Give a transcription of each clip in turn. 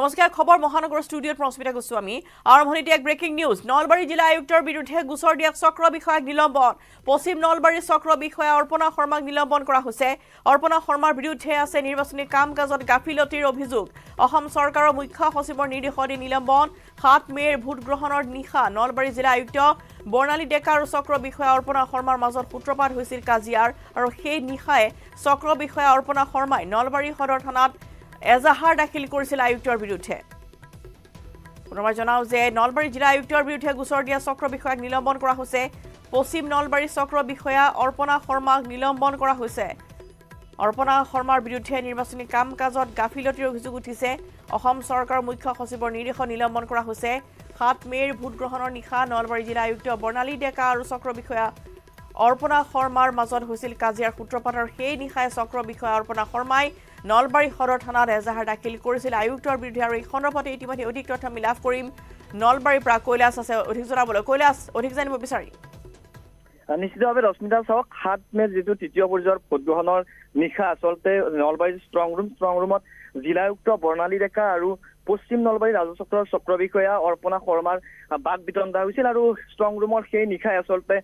নমস্কাৰ খবৰ মহানগৰ ষ্টুডিঅ'ত প্ৰস্মিতা গোস্বামী আৰম্ভণিতে এক ব্ৰেকিং নিউজ নলবাৰী জিলা আয়ুক্তৰ বিৰুদ্ধে গোচৰ দিয়া চক্ৰ বিষয়াক নিলম্বন পশ্চিম নলবাৰী চক্ৰ বিষয়া অৰ্পণা শৰ্মাক নিলম্বন কৰা হৈছে অৰ্পণা শৰ্মাৰ বিৰুদ্ধে আছে নিৰ্বাচনী কাম কাজত গাফিলতিৰ অভিযোগ অসম চৰকাৰৰ মুখ্য সচিবৰ নিৰ্দেশত নিলম্বন সাত মে'ৰ ভোটগ্ৰহণৰ নিশা নলবাৰী জিলা আয়ুক্ত বৰ্ণালী ডেকা আৰু চক্ৰ বিষয়া অৰ্পণা শৰ্মাৰ মাজত সূত্ৰপাত হৈছিল কাজিয়াৰ আৰু সেই নিশাই চক্ৰ বিষয়া অৰ্পণা শৰ্মাই নলবাৰী সদৰ থানাত এজাহাৰ দাখিল কৰিছিল আয়ুক্তৰ বিৰুদ্ধে পুনৰবাৰ জনাওঁ যে নলবাৰী জিলা আয়ুক্তৰ বিৰুদ্ধে গোচৰ দিয়া চক্ৰ বিষয়াক নিলম্বন কৰা হৈছে পশ্চিম নলবাৰী চক্ৰ বিষয়া অৰ্পণা শৰ্মাক নিলম্বন কৰা হৈছে অৰ্পণা শৰ্মাৰ বিৰুদ্ধে নিৰ্বাচনী কাম কাজত গাফিলতিৰ অভিযোগ উঠিছে অসম চৰকাৰৰ মুখ্য সচিবৰ নিৰ্দেশত নিলম্বন কৰা হৈছে সাত মে'ৰ ভোটগ্ৰহণৰ নিশা নলবাৰী জিলা আয়ুক্ত বৰ্ণালী ডেকা আৰু চক্ৰ বিষয়া অৰ্পণা শৰ্মাৰ মাজত হৈছিল কাজিয়াৰ সূত্ৰপাতৰ সেই নিশাই চক্ৰ বিষয়া অৰ্পণা শৰ্মাই নলবাৰী সদৰ থানাত এজাহাৰ দাখিল কৰিছিল আয়ুক্তৰ বিৰুদ্ধে আৰু এই সন্দৰ্ভতে ইতিমধ্যে অধিক তথ্য লাভ কৰিম নলবাৰীৰ পৰা কৈলাশ আছে অধিক জনাবলৈ কৈলাশ অধিক জানিব বিচাৰি নিশ্চিতভাৱে ৰশ্মিতা চাওক সাত মে যিটো তৃতীয় পৰ্যায়ৰ ভোটগ্ৰহণৰ নিশা আচলতে নলবাৰীৰ ষ্ট্ৰং ৰুম ষ্ট্ৰং ৰুমত জিলা আয়ুক্ত বৰ্ণালী ডেকা আৰু পশ্চিম নলবাৰী ৰাজচক্ৰৰ চক্ৰ বিষয়া অৰ্পণা শৰ্মাৰ বাক বিতণ্ডা হৈছিল আৰু ষ্ট্ৰং ৰুমৰ সেই নিশাই আচলতে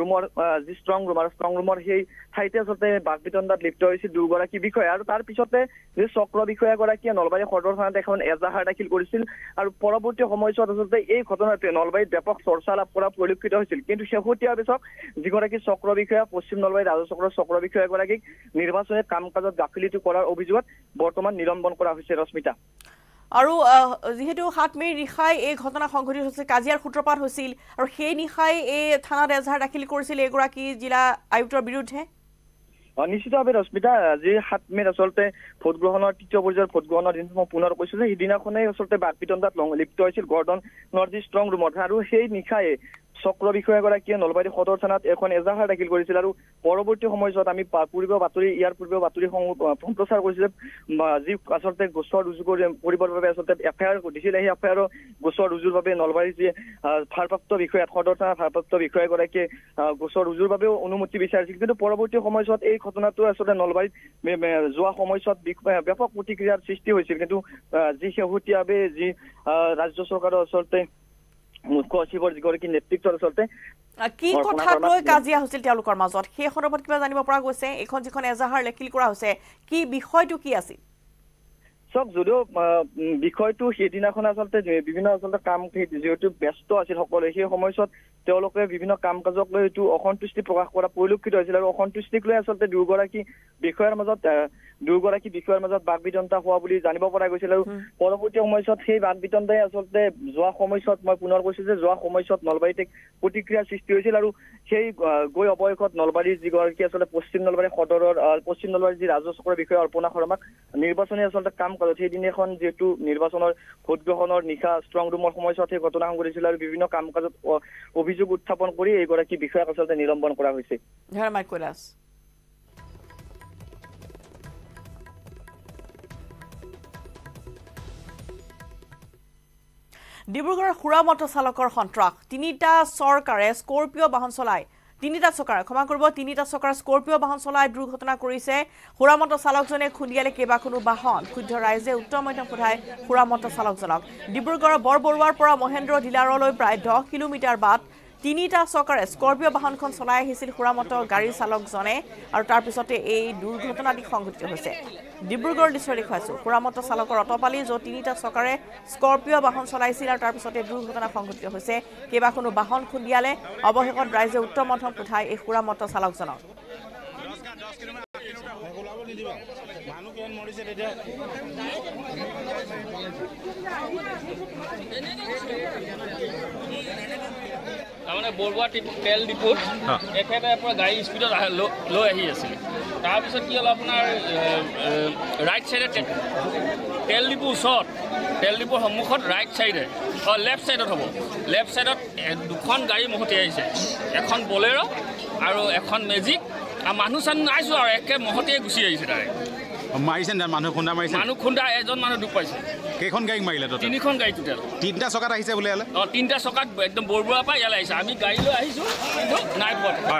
ৰুমৰ যি ষ্ট্ৰং ৰুম আৰু ষ্ট্ৰং ৰুমৰ সেই ঠাইতে আচলতে বাক বিতণ্ডাত লিপ্ত হৈছিল দুগৰাকী বিষয়া আৰু তাৰ পিছতে যি চক্ৰ বিষয়াগৰাকীয়ে নলবাৰী সদৰ থানাত এখন এজাহাৰ দাখিল কৰিছিল আৰু পৰৱৰ্তী সময়ছোৱাত আচলতে এই ঘটনাটোৱে নলবাৰীত ব্যাপক চৰ্চা লাভ কৰা পৰিলক্ষিত হৈছিল কিন্তু শেহতীয়া পিছত যিগৰাকী চক্ৰ বিষয়া পশ্চিম নলবাৰী ৰাজচক্ৰৰ চক্ৰ বিষয়াগৰাকীক নিৰ্বাচনী কাম কাজত গাফিলিটো কৰাৰ অভিযোগত বৰ্তমান নিলম্বন কৰা হৈছে ৰশ্মিতা আৰু যিহেতু সাতমেৰ নিশাই এই ঘটনা সংঘটিত হৈছিল কাজিয়াৰ সূত্ৰপাত হৈছিল আৰু সেই নিশাই এই থানাত এজাহাৰ দাখিল কৰিছিল এইগৰাকী জিলা আয়ুক্তৰ বিৰুদ্ধে নিশ্চিতভাৱে ৰশ্মিতা আজি সাত মে'ত আচলতে ভোটগ্ৰহণৰ তৃতীয় পৰ্যায়ৰ ভোটগ্ৰহণৰ দিন মই পুনৰ কৈছোঁ যে সিদিনাখনেই আচলতে বাক বিতণ্ডাত লিপ্ত হৈছিল গৰ্ডন নৰ্থ ইষ্ট ষ্ট্ৰং ৰুমত আৰু সেই নিশাই চক্ৰ বিষয়াগৰাকীয়ে নলবাৰী সদৰ থানাত এখন এজাহাৰ দাখিল কৰিছিল আৰু পৰৱৰ্তী সময়ছোৱাত আমি পূৰ্বীয় বাতৰি ইয়াৰ পূৰ্বীয় বাতৰিসমূহ সম্প্ৰচাৰ কৰিছিল যি আচলতে গোচৰ ৰুজু কৰিবৰ বাবে আচলতে এফায়াৰ দিছিল সেই এফায়াৰৰ গোচৰ ৰুজুৰ বাবে নলবাৰীৰ যি ভাৰপ্ৰাপ্ত বিষয়া সদৰ থানাৰ ভাৰপ্ৰাপ্ত বিষয়াগৰাকীয়ে গোচৰ ৰুজুৰ বাবেও অনুমতি বিচাৰিছিল কিন্তু পৰৱৰ্তী সময়ছোৱাত এই ঘটনাটো আচলতে নলবাৰীত যোৱা সময়ছোৱাত ব্যাপক প্ৰতিক্ৰিয়াৰ সৃষ্টি হৈছিল কিন্তু যি শেহতীয়াভাৱে যি ৰাজ্য চৰকাৰৰ আচলতে মুখ্য সচিবৰ নেতৃত্ব আচলতে কি কথাক লৈ কাজিয়া হৈছিল তেওঁলোকৰ মাজত সেই সন্দৰ্ভত কিবা জানিব পৰা গৈছে এখন যিখন এজাহাৰ লেখিল কৰা হৈছে কি বিষয়টো কি আছিল চাওক যদিও বিষয়টো সেইদিনাখন আচলতে বিভিন্ন আচলতে কাম যিহেতু ব্যস্ত আছিল সকলোৱে সেই সময়ছোৱাত তেওঁলোকে বিভিন্ন কাম কাজক লৈ এইটো অসন্তুষ্টি প্ৰকাশ কৰা পৰিলক্ষিত হৈছিল আৰু অসন্তুষ্টিক লৈ আচলতে দুয়োগৰাকী বিষয়াৰ মাজত দুয়োগৰাকী বিষয়াৰ মাজত বাক বিতণ্ডা হোৱা বুলি জানিব পৰা গৈছিল আৰু পৰৱৰ্তী সময়ছোৱাত সেই বাক বিতণ্ডাই আচলতে যোৱা সময়ছোৱাত মই পুনৰ কৈছো যে যোৱা সময়ছোৱাত নলবাৰীতে প্ৰতিক্ৰিয়াৰ সৃষ্টি হৈছিল আৰু সেই গৈ অৱশেষত নলবাৰীৰ যিগৰাকী আচলতে পশ্চিম নলবাৰী সদৰৰ পশ্চিম নলবাৰীৰ যি ৰাজহ চক্ৰৰ বিষয়ে অৰ্পণা শৰ্মাক নিৰ্বাচনী আচলতে কাম পালোঁ সেইদিনাখন যিহেতু নিৰ্বাচনৰ ভোটগ্ৰহণৰ নিশা ষ্ট্ৰং ৰুমৰ সময়ছোৱাত সেই ঘটনা সংঘটিছিল আৰু বিভিন্ন কাম কাজত অভিযোগ উত্থাপন কৰি এইগৰাকী বিষয়াক আচলতে নিলম্বন কৰা হৈছে ডিব্ৰুগড়ৰ সুৰা মটৰ চালকৰ সন্ত্ৰাস তিনিটা চৰকাৰে স্কৰপিঅ' বাহন চলায় তিনিটা চকাৰ ক্ষমা কৰিব তিনিটা চকাৰ স্কৰ্পিঅ' বাহন চলাই দুৰ্ঘটনা কৰিছে সুৰামত চালকজনে খুন্দিয়ালে কেইবাখনো বাহন ক্ষুদ্ধ ৰাইজে উত্তৰ মধ্য সোধাই সুৰামত চালকজনক ডিব্ৰুগড়ৰ বৰবৰুৱাৰ পৰা মহেন্দ্ৰ ডিলাৰলৈ প্ৰায় দহ কিলোমিটাৰ বাট তিনিটা চকাৰ স্কৰ্পিঅ' বাহনখন চলাই আহিছিল সুৰামতৰ গাড়ী চালকজনে আৰু তাৰপিছতে এই দুৰ্ঘটনা দি সংঘটিত হৈছে ডিব্ৰুগড় দৃশ্য দেখুৱাইছোঁ সুৰামত চালকৰ অটপালি য'ত তিনিটা চকাৰে স্কৰ্পিঅ' বাহন চলাইছিল আৰু তাৰপিছতে দুৰ্ঘটনা সংঘটিত হৈছে কেইবাখনো বাহন খুন্দিয়ালে অৱশেষত ৰাইজে উত্তৰ মন্থন পঠাই এই সুৰামত চালকজনক মানুহ কেন মৰিছে তেতিয়া আছিলে বৰুৱা তেল ডিপুত এখেতে পৰা গাড়ী স্পীডত লৈ আহি আছিলে তাৰপিছত কি হ'ল আপোনাৰ ৰাইট ছাইডে তেল ডিপুৰ ওচৰত তেল ডিপুৰ সন্মুখত ৰাইট চাইডে অঁ লেফ্ট চাইডত হ'ব লেফ্ট চাইডত দুখন গাড়ী মহতি আহিছে এখন বলেৰ' আৰু এখন মেজিক আৰু মানুহ চানুহ নাইছোঁ আৰু একে মহতিয়ে গুচি আহিছে তাৰে মাৰিছে নে মানুহ খুন্দা মাৰিছে মানুহ খুন্দা এজন মানুহ দুখ পাইছে কেইখন গাড়ী মাৰিলে তিনিখন গাড়ী টোটেল তিনিটা চকাত আহিছে বুলি ইয়ালে অঁ তিনিটা চকাত একদম বৰবুৱাৰ পৰা ইয়ালে আহিছে আমি গাড়ী লৈ আহিছোঁ কিন্তু নাই পোৱা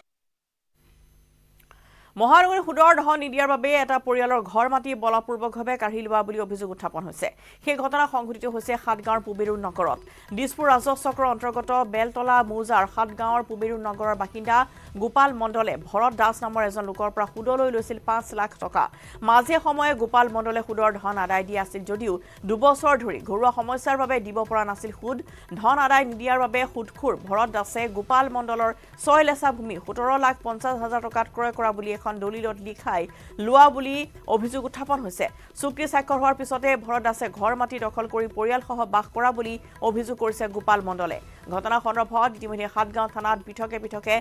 মহানগৰীৰ সুদৰ ধন নিদিয়াৰ বাবে এটা পৰিয়ালৰ ঘৰ মাটি বলপূৰ্বকভাৱে কাঢ়ি লোৱা বুলি অভিযোগ উত্থাপন হৈছে সেই ঘটনা সংঘটিত হৈছে সাতগাঁৱৰ পুবেৰু নগৰত দিছপুৰ ৰাজহ চক্ৰৰ অন্তৰ্গত বেলতলা মৌজাৰ সাতগাঁৱৰ পুবেৰু নগৰৰ বাসিন্দা গোপাল মণ্ডলে ভৰত দাস নামৰ এজন লোকৰ পৰা সুদলৈ লৈছিল পাঁচ লাখ টকা মাজে সময়ে গোপাল মণ্ডলে সুদৰ ধন আদায় দিয়া আছিল যদিও দুবছৰ ধৰি ঘৰুৱা সমস্যাৰ বাবে দিব পৰা নাছিল সুদ ধন আদায় নিদিয়াৰ বাবে সুদখোৰ ভৰত দাসে গোপাল মণ্ডলৰ ছয় লেচা ভূমি সোতৰ লাখ পঞ্চাছ হাজাৰ টকাত ক্ৰয় কৰা বুলি এখন এখন দলিলত লিখাই লোৱা বুলি অভিযোগ উত্থাপন হৈছে চুক্তি স্বাক্ষৰ হোৱাৰ পিছতে ভৰত দাসে ঘৰ মাটি দখল কৰি পৰিয়ালসহ বাস কৰা বুলি অভিযোগ কৰিছে গোপাল মণ্ডলে ঘটনা সন্দৰ্ভত ইতিমধ্যে সাতগাঁও থানাত পৃথকে পৃথকে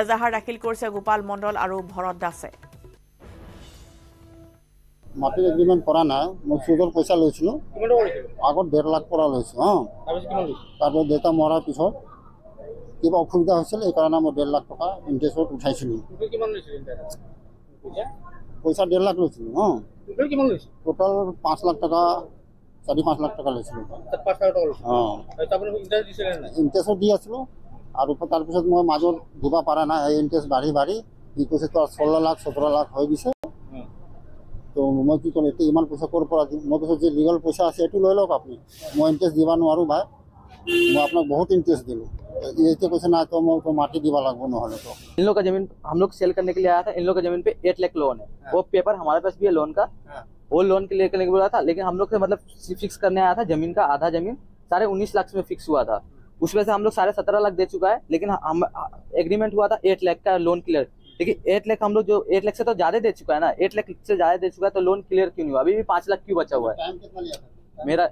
এজাহাৰ দাখিল কৰিছে গোপাল মণ্ডল আৰু ভৰত দাসে মাটিৰ এগ্ৰিমেণ্ট কৰা নাই মই চুজৰ পইচা লৈছিলোঁ আগত ডেৰ লাখ পৰা লৈছোঁ অঁ তাৰপিছত দেউতা মৰাৰ পিছত কিবা অসুবিধা হৈছিল সেইকাৰণে মই ডেৰ লাখ টকা ইণ্টাৰেষ্টত উঠাইছিলোঁ পইচা ডেৰ লাখ লৈছিলোঁ অঁ টোটেল পাঁচ লাখ টকা চাৰি পাঁচ লাখ টকা লৈছিলোঁ ইণ্টাৰেষ্টত দি আছিলোঁ আৰু তাৰপিছত মই মাজত দিব পৰা নাই সেই ইণ্টাৰেষ্ট বাঢ়ি বাঢ়ি কি কৈছে তোৰ ষোল্ল লাখ সোতৰ লাখ হৈ গৈছে তো মই কি কৰোঁ এতিয়া ইমান পইচা ক'ৰ পৰা দিম মই কৈছোঁ যে লিগেল পইচা আছে সেইটো লৈ লওক আপুনি মই ইণ্টাৰেষ্ট দিব নোৱাৰোঁ ভাই मैं बहुत इंटरेस्ट दिल ये तो कुछ ना तो मैं तो माटी दी लागू न तो इन लोग का जमीन हम लोग सेल करने के लिए आया था इन लोग का जमीन पे एट लाख लोन है हाँ। वो पेपर हमारे पास भी है लोन का हाँ। वो लोन के लिए करने के बोला था लेकिन हम लोग से मतलब फिक्स करने आया था जमीन का आधा जमीन सारे उन्नीस लाख में फिक्स हुआ था उसमें से हम लोग साढ़े सत्रह लाख दे चुका है लेकिन हम एग्रीमेंट हुआ था एट लाख का लोन क्लियर लेकिन एट लाख हम लोग जो एट लाख से तो ज्यादा दे चुका है ना एट लाख से ज्यादा दे चुका है तो लोन क्लियर क्यों नहीं हुआ अभी भी पांच लाख क्यों बचा हुआ है मेरा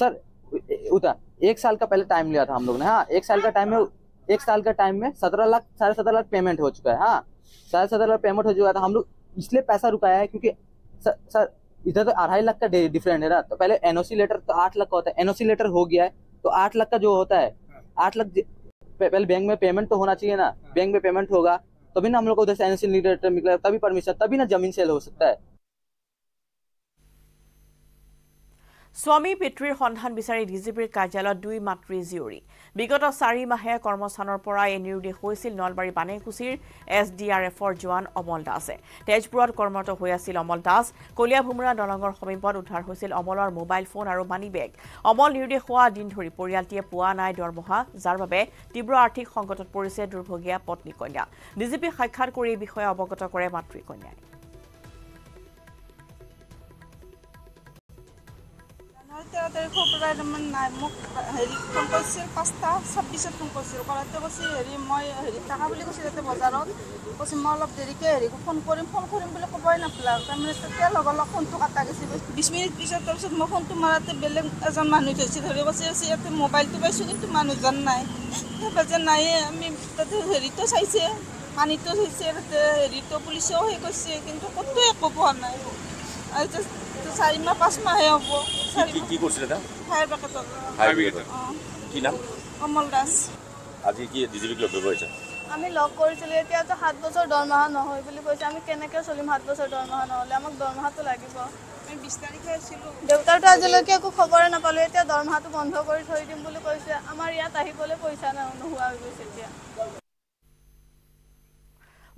सर उतर एक साल का पहले टाइम लिया था हम लोग ने हाँ एक साल का टाइम में एक साल का टाइम में सत्रह लाख साढ़े सत्रह लाख पेमेंट हो चुका है हाँ साढ़े सत्रह लाख पेमेंट हो चुका था हम लोग इसलिए पैसा रुकाया है क्योंकि सर सर इधर तो अढ़ाई लाख का डिफरेंट है ना तो पहले एनओसी लेटर तो आठ लाख का होता है एनओसी लेटर हो गया है तो आठ लाख का जो होता है आठ लाख पहले बैंक में पेमेंट तो होना चाहिए ना बैंक हाँ। में पेमेंट होगा तभी ना हम लोग को उधर से एनओसी लेटर निकला तभी परमिशन तभी ना जमीन सेल हो सकता है স্বামী পিতৃৰ সন্ধান বিচাৰি ডিজিপিৰ কাৰ্যালয়ত দুই মাতৃ জীয়ৰী বিগত চাৰি মাহে কৰ্মস্থানৰ পৰা এই নিৰ্দেশ হৈছিল নলবাৰী বানেকুচিৰ এছ ডি আৰ এফৰ জোৱান অমল দাসে তেজপুৰত কৰ্মৰত হৈ আছিল অমল দাস কলীয়া ভোমৰা দলঙৰ সমীপত উদ্ধাৰ হৈছিল অমলৰ মোবাইল ফোন আৰু মানি বেগ অমল নিৰ্দেশ হোৱা দিন ধৰি পৰিয়ালটিয়ে পোৱা নাই দৰমহা যাৰ বাবে তীব্ৰ আৰ্থিক সংকটত পৰিছে দুৰ্ভগীয়া পত্নী কন্যা ডিজিপিক সাক্ষাৎ কৰি এই বিষয়ে অৱগত কৰে মাতৃকন্যাই তেৰ তাৰিখৰ পৰা তাৰমানে নাই মোক হেৰি ফোন কৰিছিল পাঁচটা ছাব্বিছত ফোন কৰিছিল কলে তেওঁ কৈছে হেৰি মই হেৰি টাকা বুলি কৈছিল ইয়াতে বজাৰত কৈছে মই অলপ দেৰিকৈ হেৰি ফোন কৰিম ফোন কৰিম বুলি ক'বই নাপালে তাৰমানে তেতিয়া লগৰ লগ ফোনটো কাটা গৈছে বিছ মিনিট পিছত তাৰপিছত মই ফোনটো মাৰাতে বেলেগ এজন মানুহ ধৰিছিল ধৰি কৈছে আছে ইয়াতে মোবাইলটো পাইছোঁ কিন্তু মানুহজন নাই সেইবাবে নায়ে আমি তাতে হেৰিটো চাইছে পানীটো চাইছে তাতে হেৰিটো পুলিচেও সেই কৰিছে কিন্তু ক'তো একো পোৱা নাই চাৰিমাহ পাঁচমাহে হ'ব দেউতাৰটো আজিলৈকে একো খবৰে নাপালো এতিয়া দৰমহাটো বন্ধ কৰি থৈ দিম বুলি কৈছে আমাৰ ইয়াত আহিবলৈ পইচা নাই নোহোৱা হৈ গৈছে এতিয়া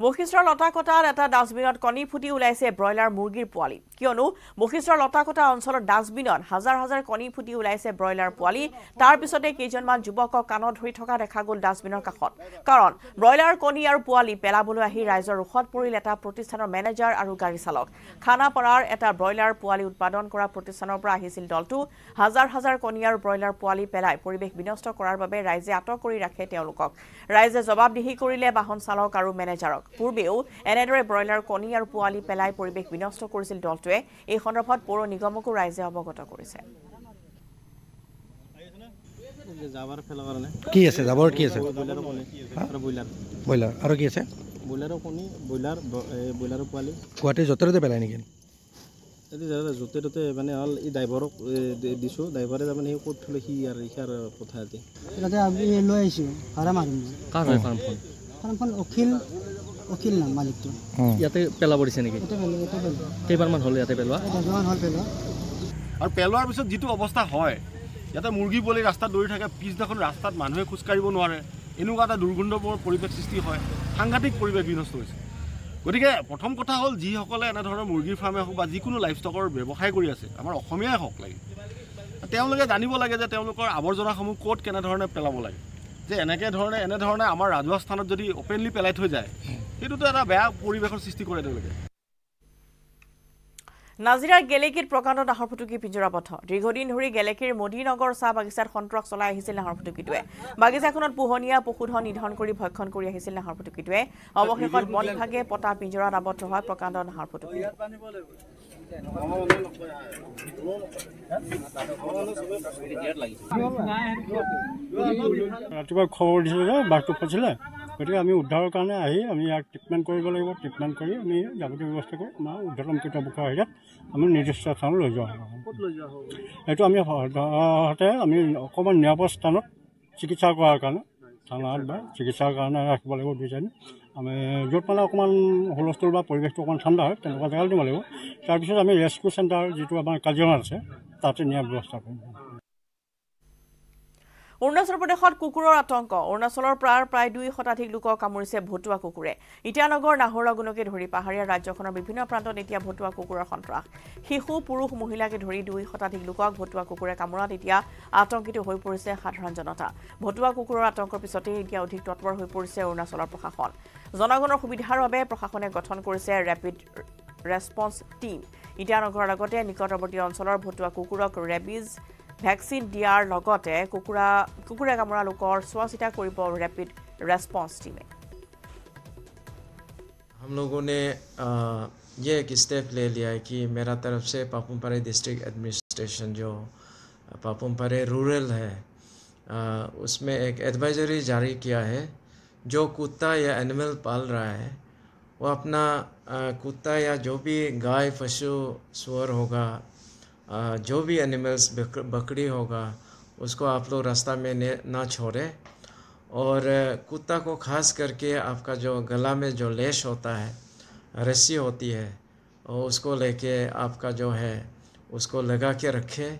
বশিষ্ঠৰ লতাকটাত এটা ডাষ্টবিনত কণী ফুটি ওলাইছে ব্ৰইলাৰ মুৰ্গীৰ পোৱালি কিয়নো বশিষ্ঠৰ লতাকটা অঞ্চলৰ ডাষ্টবিনত হাজাৰ হাজাৰ কণী ফুটি ওলাইছে ব্ৰইলাৰ পোৱালি তাৰ পিছতে কেইজনমান যুৱকক কাণত ধৰি থকা দেখা গ'ল ডাষ্টবিনৰ কাষত কাৰণ ব্ৰইলাৰ কণী আৰু পোৱালি পেলাবলৈ আহি ৰাইজৰ ৰোষত পৰিল এটা প্ৰতিষ্ঠানৰ মেনেজাৰ আৰু গাড়ী চালক খানাপাৰাৰ এটা ব্ৰইলাৰ পোৱালি উৎপাদন কৰা প্ৰতিষ্ঠানৰ পৰা আহিছিল দলটো হাজাৰ হাজাৰ কণী আৰু ব্ৰইলাৰ পোৱালি পেলাই পৰিৱেশ বিনষ্ট কৰাৰ বাবে ৰাইজে আঁতৰ কৰি ৰাখে তেওঁলোকক ৰাইজে জবাবদিহি কৰিলে বাহন চালক আৰু মেনেজাৰক পূৰ্বেও এনেদৰে ব্ৰইলাৰ কণী আৰু পোৱালি পেলাই পৰিৱেশ বিনষ্ট কৰিছিল দলটোৱে এই সন্দৰ্ভত পৌৰ নিগমকো ৰাইজে অৱগত কৰিছে অখিল নাম মালিকটো ইয়াতে পেলা পৰিছে নেকি কেইবাৰমান হ'ল ইয়াতে পেলোৱা হ'ল পেলোৱা আৰু পেলোৱাৰ পিছত যিটো অৱস্থা হয় ইয়াতে মুৰ্গী পোৱালি ৰাস্তাত দৌৰি থাকে পিছদিনাখন ৰাস্তাত মানুহে খোজকাঢ়িব নোৱাৰে এনেকুৱা এটা দুৰ্গন্ধপূৰ্ণ পৰিৱেশ সৃষ্টি হয় সাংঘাতিক পৰিৱেশ বিনষ্ট হৈছে গতিকে প্ৰথম কথা হ'ল যিসকলে এনেধৰণৰ মুৰ্গীৰ ফাৰ্মে হওক বা যিকোনো লাইফ ষ্টকৰ ব্যৱসায় কৰি আছে আমাৰ অসমীয়াই হওক লাগে তেওঁলোকে জানিব লাগে যে তেওঁলোকৰ আৱৰ্জনাসমূহ ক'ত কেনেধৰণে পেলাব লাগে যে এনেকে ধরনের এনেধরণে আমার রাজহা স্থানত যদি ওপেনলি পেলাই থাকে যায় সেটা তো বেয়া পরিবেশের সৃষ্টি করে নাজিরা গেলেকীত প্ৰকাণ্ড নাহৰ পিঞ্জৰা পথ দীৰ্ঘদিন ধৰি গেলেকীৰ মোদীনগৰ চাহ বাগিচাত সন্ত্ৰাস চলাই আহিছিল নাহৰ ফুটুকিটোৱে বাগিচাখনত পোহনীয়া পশুধন নিধন কৰি ভক্ষণ কৰি আহিছিল নাহৰ ফুটুকিটোৱে অৱশেষত বনভাগে পতা পিঞ্জৰাত আবদ্ধ হয় প্ৰকাণ্ড নাহৰ ফুটুকি ৰাতিপুৱা খবৰ দিছিলে যে বাঘটো ফচিলে গতিকে আমি উদ্ধাৰৰ কাৰণে আহি আমি ইয়াক ট্ৰিটমেণ্ট কৰিব লাগিব ট্ৰিটমেণ্ট কৰি আমি যাৱতীয় ব্যৱস্থা কৰি আমাৰ উদ্ধাৰম কৃতপক্ষ হৈ আমি নিৰ্দিষ্ট স্থানত লৈ যোৱা হ'ব এইটো আমি সদ্যহতে আমি অকণমান নিৰাপদ স্থানত চিকিৎসা কৰাৰ কাৰণে থানাত বা চিকিৎসাৰ কাৰণে ৰাখিব লাগিব দুইজনী আমি য'ত মানে অকণমান হুলস্থুল বা পৰিৱেশটো অকণমান ঠাণ্ডা হয় তেনেকুৱা জেগালৈ দিব লাগিব তাৰপিছত আমি ৰেস্কিউ চেণ্টাৰ যিটো আমাৰ কাজিৰঙাত আছে তাতে নিয়াৰ ব্যৱস্থা কৰিম অৰুণাচল প্ৰদেশত কুকুৰৰ আতংক অৰুণাচলৰ পৰা প্ৰায় দুই শতাধিক লোকক কামুৰিছে ভতুৱা কুকুৰে ইটানগৰ নাহৰলগুণকে ধৰি পাহাৰীয়া ৰাজ্যখনৰ বিভিন্ন প্ৰান্তত এতিয়া ভতুৱা কুকুৰৰ সন্ত্ৰাস শিশু পুৰুষ মহিলাকে ধৰি দুই শতাধিক লোকক ভতুৱা কুকুৰে কামোৰাত এতিয়া আতংকিত হৈ পৰিছে সাধাৰণ জনতা ভতুৱা কুকুৰৰ আতংকৰ পিছতেই এতিয়া অধিক তৎপৰ হৈ পৰিছে অৰুণাচলৰ প্ৰশাসন জনগণৰ সুবিধাৰ বাবে প্ৰশাসনে গঠন কৰিছে ৰেপিড ৰেছপন্স টীম ইটানগৰৰ লগতে নিকটৱৰ্তী অঞ্চলৰ ভতুৱা কুকুৰক ৰেবিজ ভেকচিন দিয়াৰ লগতে কুকুৰা কুকুৰে কামোৰা লোকৰ চোৱা চিতা কৰিব ৰেপিড টিমে हम लोगों ने आ, ये एक स्टेप ले लिया है कि मेरा तरफ से पापुम परे डिस्ट्रिक्ट एडमिनिस्ट्रेशन जो परे रूरल है आ, उसमें एक एडवाइजरी जारी किया है जो कुत्ता या एनिमल पाल रहा है वो अपना कुत्ता या जो भी गाय पशु स्वर होगा जो भी एनिमल्स बकरी होगा उसको आप लोग रास्ता में ना छोड़ें और कुत्ता को खास करके आपका जो गला में जो लेश होता है रस्सी होती है और उसको लेके आपका जो है उसको लगा के रखें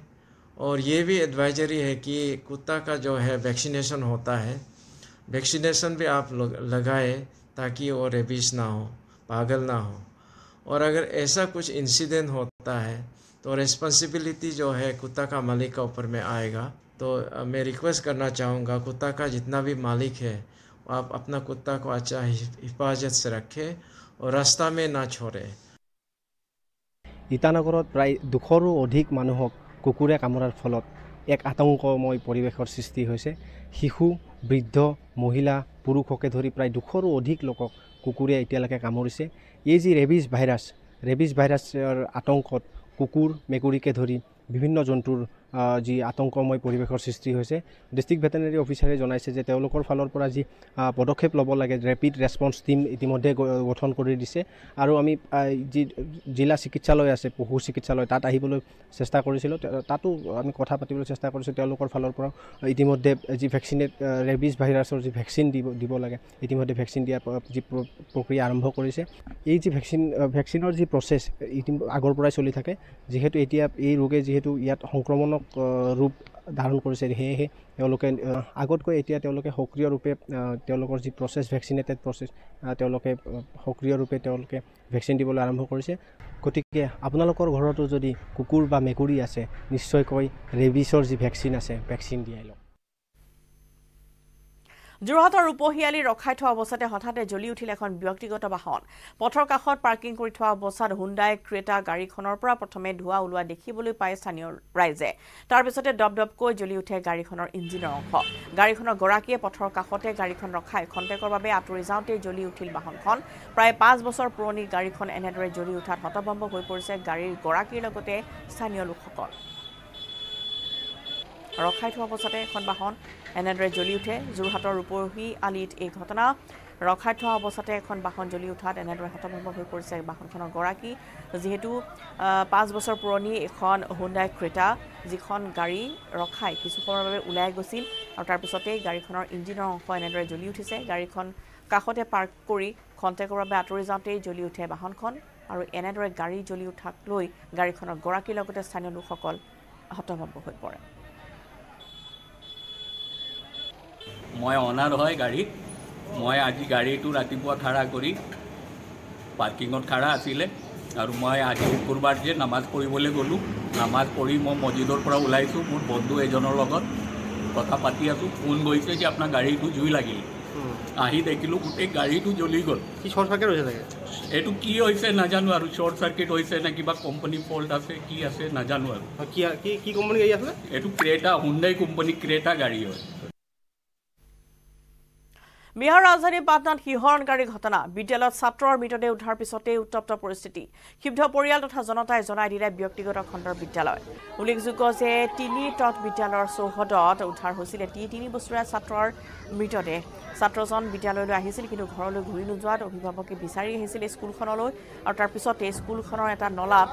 और ये भी एडवाइजरी है कि कुत्ता का जो है वैक्सीनेशन होता है वैक्सीनेशन भी आप लोग लगाएं ताकि वो रेबीज ना हो पागल ना हो और अगर ऐसा कुछ इंसिडेंट होता है तो रेस्पॉन्सिबिलिटी जो है कुत्ता का मालिक का ऊपर में आएगा तो मैं रिक्वेस्ट करना चाहूँगा कुत्ता का जितना भी मालिक है आप अपना कुत्ता को अच्छा हिफाजत से रखें और रास्ता में ना छोड़े ইটানগৰত প্ৰায় দুশৰো অধিক মানুহক কুকুৰে কামোৰাৰ ফলত এক আতংকময় পৰিৱেশৰ সৃষ্টি হৈছে শিশু বৃদ্ধ মহিলা পুৰুষকে ধৰি প্ৰায় দুশৰো অধিক লোকক কুকুৰে এতিয়ালৈকে কামুৰিছে এই যি ৰেবিজ ভাইৰাছ ৰেবিজ ভাইৰাছৰ আতংকত কুকুর মেকুরিকে ধরি বিভিন্ন জন্তুর যি আতংকময় পৰিৱেশৰ সৃষ্টি হৈছে ডিষ্ট্ৰিক্ট ভেটেনেৰি অফিচাৰে জনাইছে যে তেওঁলোকৰ ফালৰ পৰা যি পদক্ষেপ ল'ব লাগে ৰেপিড ৰেছপন্স টীম ইতিমধ্যে গঠন কৰি দিছে আৰু আমি যি জিলা চিকিৎসালয় আছে পশু চিকিৎসালয় তাত আহিবলৈ চেষ্টা কৰিছিলোঁ তাতো আমি কথা পাতিবলৈ চেষ্টা কৰিছোঁ তেওঁলোকৰ ফালৰ পৰাও ইতিমধ্যে যি ভেকচিনেট ৰেবিজ ভাইৰাছৰ যি ভেকচিন দিব দিব লাগে ইতিমধ্যে ভেকচিন দিয়া যি প্ৰক্ৰিয়া আৰম্ভ কৰিছে এই যি ভেকচিন ভেকচিনৰ যি প্ৰচেছ ইতিম আগৰ পৰাই চলি থাকে যিহেতু এতিয়া এই ৰোগে যিহেতু ইয়াত সংক্ৰমণক আকৰ্ষণীয় ৰূপ ধাৰণ কৰিছে সেয়েহে তেওঁলোকে আগতকৈ এতিয়া তেওঁলোকে সক্ৰিয়ৰূপে তেওঁলোকৰ যি প্ৰচেছ ভেকচিনেটেড প্ৰচেছ তেওঁলোকে সক্ৰিয়ৰূপে তেওঁলোকে ভেকচিন দিবলৈ আৰম্ভ কৰিছে গতিকে আপোনালোকৰ ঘৰতো যদি কুকুৰ বা মেকুৰী আছে নিশ্চয়কৈ ৰেবিছৰ যি ভেকচিন আছে ভেকচিন দিয়াই লওক যোৰহাটৰ ৰূপহিয়ালি ৰখাই থোৱা অৱস্থাতে হঠাতে জ্বলি উঠিল এখন ব্যক্তিগত বাহন পথৰ কাষত পাৰ্কিং কৰি থোৱা অৱস্থাত হুণ্ডাই ক্ৰেটা গাড়ীখনৰ পৰা প্ৰথমে ধোঁৱা ওলোৱা দেখিবলৈ পায় স্থানীয় ৰাইজে তাৰপিছতে দপদপকৈ জ্বলি উঠে গাড়ীখনৰ ইঞ্জিনৰ অংশ গাড়ীখনৰ গৰাকীয়ে পথৰ কাষতে গাড়ীখন ৰখাই খন্তেকৰ বাবে আঁতৰি যাওঁতেই জ্বলি উঠিল বাহনখন প্ৰায় পাঁচ বছৰ পুৰণি গাড়ীখন এনেদৰে জ্বলি উঠাত হতভম্ব হৈ পৰিছে গাড়ীৰ গৰাকীৰ লগতে স্থানীয় লোকসকল ৰখাই থোৱা অৱস্থাতে এখন বাহন এনেদৰে জ্বলি উঠে যোৰহাটৰ ৰূপৰহী আলিত এই ঘটনা ৰখাই থোৱা অৱস্থাতে এখন বাহন জ্বলি উঠাত এনেদৰে হতভম্ব হৈ পৰিছে বাহনখনৰ গৰাকী যিহেতু পাঁচ বছৰ পুৰণি এখন হুণ্ডাই ক্ৰেতা যিখন গাড়ী ৰখাই কিছু সময়ৰ বাবে ওলাই গৈছিল আৰু তাৰপিছতেই গাড়ীখনৰ ইঞ্জিনৰ অংশ এনেদৰে জ্বলি উঠিছে গাড়ীখন কাষতে পাৰ্ক কৰি খন্তেকৰ বাবে আঁতৰি যাওঁতেই জ্বলি উঠে বাহনখন আৰু এনেদৰে গাড়ী জ্বলি উঠাক লৈ গাড়ীখনৰ গৰাকীৰ লগতে স্থানীয় লোকসকল হতভম্ব হৈ পৰে মই অনাৰ হয় গাড়ীত মই আজি গাড়ীটো ৰাতিপুৱা খাৰা কৰি পাৰ্কিঙত খাড়া আছিলে আৰু মই আজি শুকুৰবাৰ যে নামাজ পঢ়িবলৈ গ'লোঁ নামাজ পঢ়ি মই মছজিদৰ পৰা ওলাইছোঁ মোৰ বন্ধু এজনৰ লগত কথা পাতি আছোঁ ফোন গৈছে যে আপোনাৰ গাড়ীটো জুই লাগিল আহি দেখিলোঁ গোটেই গাড়ীটো জ্বলি গ'ল কি শ্বৰ্ট চাৰ্কিট হৈছে এইটো কি হৈছে নাজানো আৰু শ্বৰ্ট চাৰ্কিট হৈছে নে কিবা কোম্পানী ফল্ট আছে কি আছে নাজানো আৰু কি কি কোম্পানী গাড়ী আছে এইটো ক্ৰেটা হুণ্ডাই কোম্পানী ক্ৰেটা গাড়ী হয় বিহাৰ ৰাজধানী পাটনাত শিহৰণকাৰী ঘটনা বিদ্যালয়ত ছাত্ৰৰ মৃতদেহ উদ্ধাৰ পিছতেই উত্তপ্ত পৰিস্থিতি ক্ষুব্ধ পৰিয়াল তথা জনতাই জনাই দিলে ব্যক্তিগত খণ্ডৰ বিদ্যালয় উল্লেখযোগ্য যে তিনি তট বিদ্যালয়ৰ চৌহদত উদ্ধাৰ হৈছিলে তি তিনি বছৰীয়া ছাত্ৰৰ মৃতদেহ ছাত্ৰজন বিদ্যালয়লৈ আহিছিল কিন্তু ঘৰলৈ ঘূৰি নোযোৱাত অভিভাৱকে বিচাৰি আহিছিল স্কুলখনলৈ আৰু তাৰপিছতেই স্কুলখনৰ এটা নলাত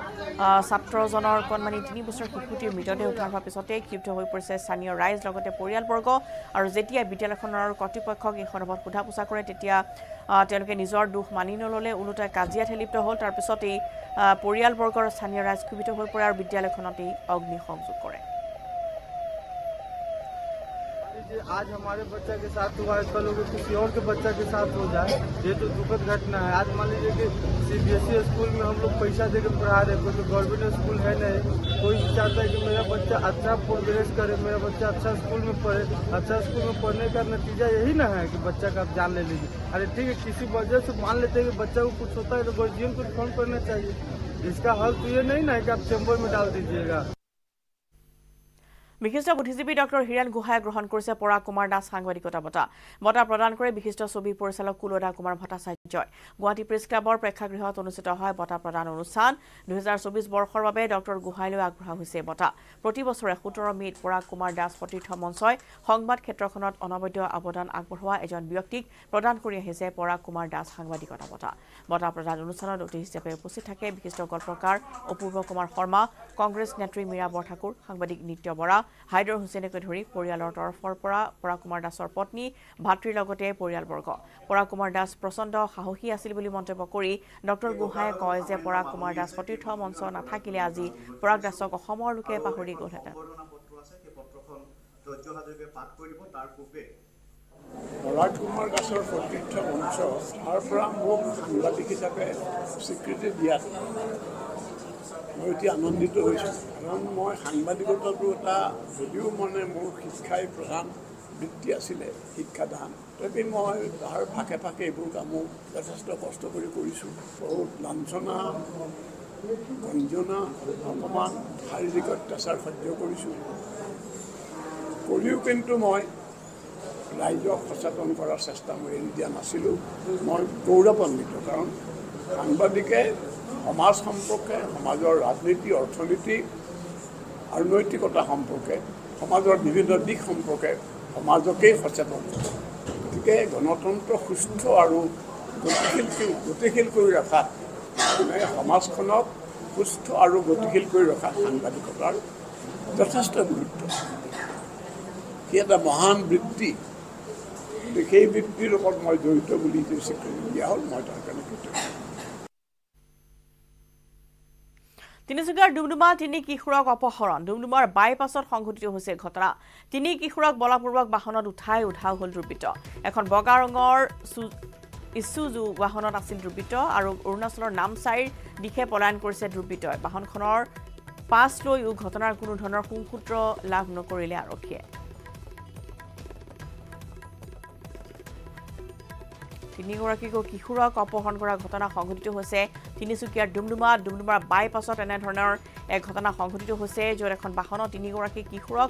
ছাত্ৰজনৰ কণমানি তিনি বছৰ শিশুটিৰ মৃতদেহ উদ্ধাৰ হোৱাৰ পিছতেই ক্ষুব্ধ হৈ পৰিছে স্থানীয় ৰাইজ লগতে পৰিয়ালবৰ্গ আৰু যেতিয়া বিদ্যালয়খনৰ কৰ্তৃপক্ষক এই সন্দৰ্ভত সন্দৰ্ভত সোধা পোছা কৰে তেতিয়া তেওঁলোকে নিজৰ দুখ মানি নল'লে ওলোটাই কাজিয়াত লিপ্ত হ'ল তাৰপিছতেই পৰিয়ালবৰ্গৰ স্থানীয় ৰাইজ ক্ষোভিত হৈ পৰে আৰু বিদ্যালয়খনতেই অগ্নিসংযোগ কৰে आज आज हमारे बच्चा के साथ हुआ है कल अगर किसी और के बच्चा के साथ हो जाए ये तो दुखद घटना है आज मान लीजिए कि सीबीएसई e स्कूल में हम लोग पैसा देकर पढ़ा रहे हैं गवर्नमेंट स्कूल है नहीं कोई चाहता है कि मेरा बच्चा अच्छा प्रोग्रेस करे मेरा बच्चा अच्छा स्कूल में पढ़े अच्छा स्कूल में पढ़ने का नतीजा यही ना है कि बच्चा का आप जान ले लीजिए अरे ठीक है किसी वजह से मान लेते हैं कि बच्चा को कुछ होता है तो गार्जियन को फोन करना चाहिए इसका हल तो ये नहीं ना है कि आप चैम्बर में डाल दीजिएगा বিশিষ্ট বুদ্ধিজীৱী ডক্টৰ হীৰেণ গোহাঁয়ে গ্ৰহণ কৰিছে পৰাগ কুমাৰ দাস সাংবাদিকতা বঁটা বঁটা প্ৰদান কৰে বিশিষ্ট ছবি পৰিচালক কুলদা কুমাৰ ভট্টাচাৰ্যই গুৱাহাটী প্ৰেছ ক্লাবৰ প্ৰেক্ষাগৃহত অনুষ্ঠিত হয় বঁটা প্ৰদান অনুষ্ঠান দুহেজাৰ চৌবিছ বৰ্ষৰ বাবে ডক্টৰ গোহাঁইলৈ আগবঢ়া হৈছে বঁটা প্ৰতি বছৰে সোতৰ মে'ত পৰাগ কুমাৰ দাস সতীৰ্থ মঞ্চই সংবাদ ক্ষেত্ৰখনত অনবদ্য অৱদান আগবঢ়োৱা এজন ব্যক্তিক প্ৰদান কৰি আহিছে পৰাগ কুমাৰ দাস সাংবাদিকতা বঁটা বঁটা প্ৰদান অনুষ্ঠানত অতিথি হিচাপে উপস্থিত থাকে বিশিষ্ট গল্পকাৰ অপূৰ্ব কুমাৰ শৰ্মা কংগ্ৰেছ নেত্ৰী মীৰা বৰঠাকুৰ সাংবাদিক নিত্য বৰা হাইদৰ হুছেইনকে ধৰি পৰিয়ালৰ তৰফৰ পৰা পৰাকুমাৰ দাসৰ পত্নী ভাতৃৰ লগতে পৰিয়ালবৰ্গ পৰাকুমাৰ দাস প্ৰচণ্ড সাহসী আছিল বুলি মন্তব্য কৰি ডঃ গোহাঁয়ে কয় যে পৰাকুমাৰ দাস সতীৰ্থ মঞ্চ নাথাকিলে আজি পৰাগ দাসক অসমৰ লোকে পাহৰি গ'লহেঁতেন পৰাগ মই অতি আনন্দিত হৈছোঁ কাৰণ মই সাংবাদিকতাটো এটা যদিও মানে মোৰ শিক্ষাই প্ৰধান বৃত্তি আছিলে শিক্ষাদান তথাপি মই তাৰ ফাঁকে ফাঁকে এইবোৰ কামো যথেষ্ট কষ্ট কৰি কৰিছোঁ বহুত লাঞ্চনা গঞ্জনা অকণমান শাৰীৰিক অত্যাচাৰ সহ্য কৰিছোঁ কৰিও কিন্তু মই ৰাইজক সচেতন কৰাৰ চেষ্টা মই এৰি দিয়া নাছিলোঁ মই গৌৰৱান্বিত কাৰণ সাংবাদিকে সমাজ সম্পৰ্কে সমাজৰ ৰাজনীতি অৰ্থনীতি আৰু নৈতিকতা সম্পৰ্কে সমাজৰ বিভিন্ন দিশ সম্পৰ্কে সমাজকেই সচেতন গতিকে গণতন্ত্ৰ সুস্থ আৰু গতিশীল গতিশীল কৰি ৰখাত সমাজখনক সুস্থ আৰু গতিশীল কৰি ৰখাত সাংবাদিকতাৰ যথেষ্ট গুৰুত্ব সি এটা মহান বৃত্তি গতিকে সেই বৃত্তিৰ লগত মই জড়িত বুলি স্বীকৃতি দিয়া হ'ল মই তাক তিনিচুকীয়াৰ ডুমডুমা তিনি কিশোৰক অপহৰণ ডুমডুমাৰ বাইপাছত সংঘটিত হৈছে ঘটনা তিনি কিশোৰক বলপূৰ্বক বাহনত উঠাই উঠাও হ'ল দুৰ্বৃত্ত এখন বগা ৰঙৰ ইছুজু বাহনত আছিল দুৰ্বৃত্ত আৰু অৰুণাচলৰ নামচাইৰ দিশে পলায়ন কৰিছে দুৰ্বৃত্তই বাহনখনৰ পাছ লৈও ঘটনাৰ কোনো ধৰণৰ সুসূত্ৰ লাভ নকৰিলে আৰক্ষীয়ে তিনিগৰাকীকো কিশোৰক অপহৰণ কৰা ঘটনা সংঘটিত হৈছে তিনিচুকীয়াৰ ডুমডুমা ডুমডুমাৰ বাইপাছত এনেধৰণৰ এক ঘটনা সংঘটিত হৈছে য'ত এখন বাহনত তিনিগৰাকী কিশোৰক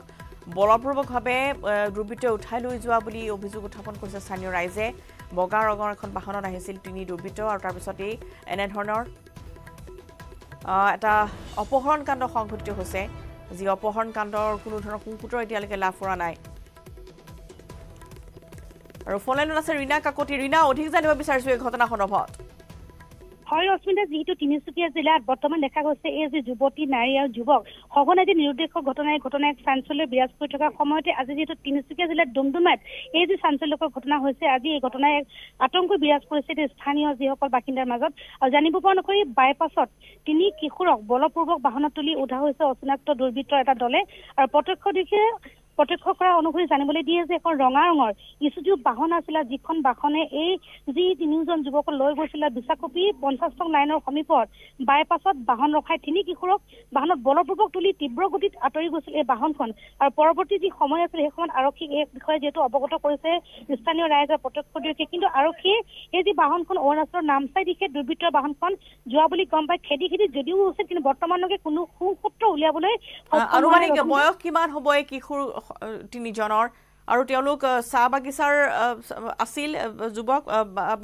বলপূৰ্বকভাৱে দুৰ্বৃত্তই উঠাই লৈ যোৱা বুলি অভিযোগ উত্থাপন কৰিছে স্থানীয় ৰাইজে বগা ৰঙৰ এখন বাহনত আহিছিল তিনি দুৰ্বৃত্ত আৰু তাৰপিছতেই এনেধৰণৰ এটা অপহৰণ কাণ্ড সংঘটিত হৈছে যি অপহৰণ কাণ্ডৰ কোনো ধৰণৰ সুংকুটৰ এতিয়ালৈকে লাভ কৰা নাই আৰু ফলাইনত আছে ৰীণা কাকতি ৰীণা অধিক জানিব বিচাৰিছো এই ঘটনা সন্দৰ্ভত হয় ৰশ্মিতা যিহেতু তিনিচুকীয়া জিলাত বৰ্তমান দেখা গৈছে এই যে যুৱতী নাৰী আৰু যুৱক সঘনাই যে নিৰুদ্দেশ ঘটনাই ঘটনাই চাঞ্চল্য বিৰাজ কৰি থকা সময়তে আজি যিহেতু তিনিচুকীয়া জিলাৰ ডুমডুমাত এই যে চাঞ্চল্যক ঘটনা হৈছে আজি এই ঘটনাই আতংক বিৰাজ কৰিছে স্থানীয় যিসকল বাসিন্দাৰ মাজত আৰু জানিব পৰা নকৰি বাইপাছত তিনি কিশোৰক বলপূৰ্বক বাহনত তুলি উঠা হৈছে অচিনাক্ত দুৰ্বৃত্তৰ এটা দলে আৰু প্ৰত্যক্ষদৰ্শীয়ে প্ৰত্যক্ষ কৰা অনুসৰি জানিবলৈ দিয়ে যে এখন ৰঙা ৰঙৰ ইচুটিউ বাহন আছিলে যিখন বাহনে এই যি তিনিওজন যুৱকক লৈ গৈছিলে বিশাখপী পঞ্চাছ নং লাইনৰ সমীপত বাইপাছত বাহন ৰখাই তিনি কিশোৰক বাহনত বলপূৰ্বক তুলি তীব্ৰ গতিত আঁতৰি গৈছিল এই বাহনখন আৰু পৰৱৰ্তী যি সময় আছিল সেই সময়ত আৰক্ষীক এই বিষয়ে যিহেতু অৱগত কৰিছে স্থানীয় ৰাইজে প্ৰত্যক্ষদৰ্শীয়ে কিন্তু আৰক্ষীয়ে এই যি বাহনখন অৰুণাচলৰ নামচাই দিশে দুৰ্বৃত্তৰ বাহনখন যোৱা বুলি গম পাই খেদি খেদি যদিও হৈছিল কিন্তু বৰ্তমানলৈকে কোনো সুসূত্ৰ উলিয়াবলৈ বয়স কিমান হ'ব এই কিশোৰ তিনিজনৰ আৰু তেওঁলোক চাহ বাগিচাৰ আছিল যুৱক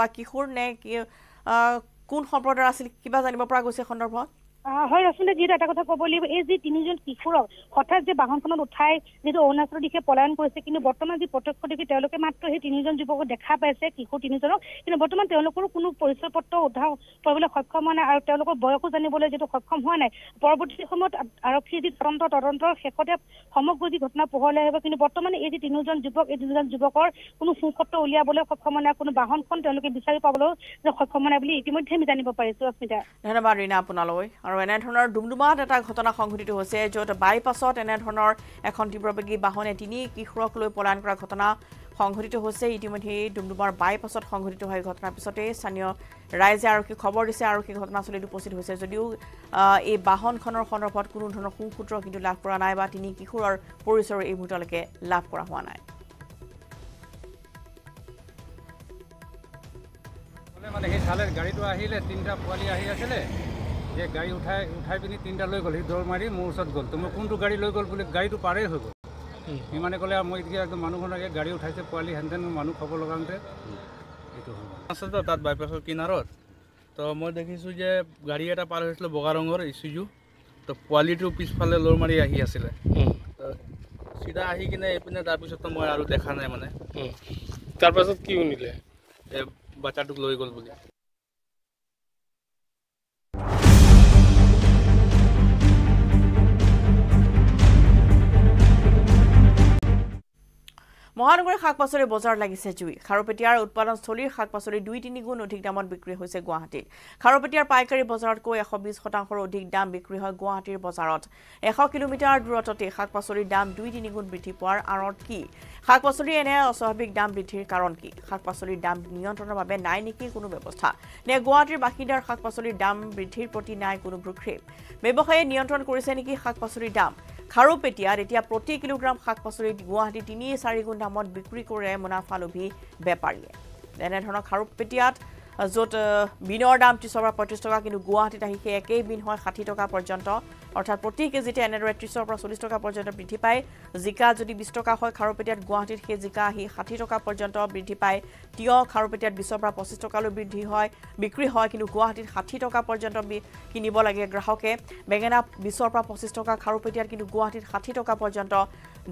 বা কিশোৰ নে কোন সম্প্ৰদায়ৰ আছিল কিবা জানিব পৰা গৈছে সন্দৰ্ভত হয় আচলতে যিহেতু এটা কথা ক'ব লাগিব এই যি তিনিজন কিশোৰক হঠাৎ যে বাহনখনত উঠাই যিহেতু অৰুণাচলৰ দিশে পলায়ন কৰিছে কিন্তু বৰ্তমান যি প্ৰত্যক্ষ দেখি তেওঁলোকে মাত্ৰ সেই তিনিজন যুৱকক দেখা পাইছে কিশোৰ তিনিজনক কিন্তু বৰ্তমান তেওঁলোকৰো কোনো পৰিচয় পত্ৰ উদ্ধাৰ কৰিবলৈ সক্ষম হোৱা নাই আৰু তেওঁলোকৰ বয়সো জানিবলৈ যিহেতু সক্ষম হোৱা নাই পৰৱৰ্তী সময়ত আৰক্ষীয়ে যি তদন্ত তদন্তৰ শেষতে সমগ্ৰ যি ঘটনা পোহৰলৈ আহিব কিন্তু বৰ্তমানে এই যি তিনিওজন যুৱক এই তিনিজন যুৱকৰ কোনো সুসত্ব উলিয়াবলৈ সক্ষম হোৱা নাই কোনো বাহনখন তেওঁলোকে বিচাৰি পাবলৈও যে সক্ষম নাই বুলি ইতিমধ্যে আমি জানিব পাৰিছো ৰশ্মিতা ধন্যবাদ ৰীণা আপোনালৈ আৰু এনেধৰণৰ ডুমডুমাত এটা ঘটনা সংঘটিত হৈছে য'ত বাইপাছত এনেধৰণৰ এখন তীব্ৰবেগী বাহনে তিনি কিশোৰক লৈ পলায়ন কৰা ঘটনা সংঘটিত হৈছে ইতিমধ্যে ডুমডুমাৰ বাইপাছত সংঘটিত হোৱা এই ঘটনাৰ পিছতেই স্থানীয় ৰাইজে আৰক্ষীক খবৰ দিছে আৰক্ষী ঘটনাস্থলীত উপস্থিত হৈছে যদিও এই বাহনখনৰ সন্দৰ্ভত কোনো ধৰণৰ সুসূত্ৰ কিন্তু লাভ কৰা নাই বা তিনি কিশোৰৰ পৰিচয় এই মুহূৰ্তলৈকে লাভ কৰা হোৱা নাই মানে সেই চালে গাড়ীটো আহিলে তিনিটা পোৱালি আহি আছিলে যে গাড়ী উঠাই উঠাই পিনি তিনিটা লৈ গ'ল সি দৌৰ মাৰি মোৰ ওচৰত গ'ল তো মই কোনটো গাড়ী লৈ গ'ল বুলি গাড়ীটো পাৰেই হৈ গ'ল সিমানে ক'লে মই এতিয়া একদম মানুহ লাগে গাড়ী উঠাইছে পোৱালি হেন তেন মানুহ খাব লগাওঁতে এইটো আছেতো তাত বাইপাছৰ কিনাৰত তো মই দেখিছোঁ যে গাড়ী এটা পাৰ হৈছিলে বগা ৰঙৰ ইচুজু তো পোৱালিটো পিছফালে লৰ মাৰি আহি আছিলে চিধা আহি কিনে এইপিনে তাৰপিছততো মই আৰু দেখা নাই মানে তাৰপাছত কি শুনিলে এই বাচ্ছাটোক লৈ গ'ল বুলি মহানগৰীৰ শাক পাচলিৰ বজাৰ লাগিছে জুই খাৰুপেটীয়াৰ উৎপাদনস্থলীৰ শাক পাচলি দুই তিনিগুণ অধিক দামত বিক্ৰী হৈছে গুৱাহাটীত খাৰুপেটীয়াৰ পাইকাৰী বজাৰতকৈ এশ বিশ শতাংশৰ অধিক দাম বিক্ৰী হয় গুৱাহাটীৰ বজাৰত এশ কিলোমিটাৰ দূৰত্বতে শাক পাচলিৰ দাম দুই তিনিগুণ বৃদ্ধি পোৱাৰ আঁৰত কি শাক পাচলি এনে অস্বাভাৱিক দাম বৃদ্ধিৰ কাৰণ কি শাক পাচলিৰ দাম নিয়ন্ত্ৰণৰ বাবে নাই নেকি কোনো ব্যৱস্থা নে গুৱাহাটীৰ বাসিন্দাৰ শাক পাচলিৰ দাম বৃদ্ধিৰ প্ৰতি নাই কোনো ভ্ৰক্ষেপ ব্যৱসায়ীয়ে নিয়ন্ত্ৰণ কৰিছে নেকি শাক পাচলিৰ দাম খাৰুপেটীয়াত এতিয়া প্ৰতি কিলোগ্ৰাম শাক পাচলি গুৱাহাটী তিনি চাৰি গুণ দামত বিক্ৰী কৰে মুনাফা লোভী বেপাৰীয়ে এনেধৰণৰ খাৰুপেটীয়াত য'ত বিনৰ দাম ত্ৰিছৰ পৰা পঁয়ত্ৰিছ টকা কিন্তু গুৱাহাটীত আহি সেই একেই বিন হয় ষাঠি টকা পৰ্যন্ত অৰ্থাৎ প্ৰতি কেজিতে এনেদৰে ত্ৰিছৰ পৰা চল্লিছ টকা পৰ্যন্ত বৃদ্ধি পায় জিকা যদি বিছ টকা হয় খাৰুপেটীয়াত গুৱাহাটীত সেই জিকা আহি ষাঠি টকা পৰ্যন্ত বৃদ্ধি পায় তিয়ঁহ খাৰুপেটীয়াত বিছৰ পৰা পঁচিছ টকালৈ বৃদ্ধি হয় বিক্ৰী হয় কিন্তু গুৱাহাটীত ষাঠি টকা পৰ্যন্ত কিনিব লাগে গ্ৰাহকে বেঙেনা বিছৰ পৰা পঁচিছ টকা খাৰুপেটীয়াত কিন্তু গুৱাহাটীত ষাঠি টকা পৰ্যন্ত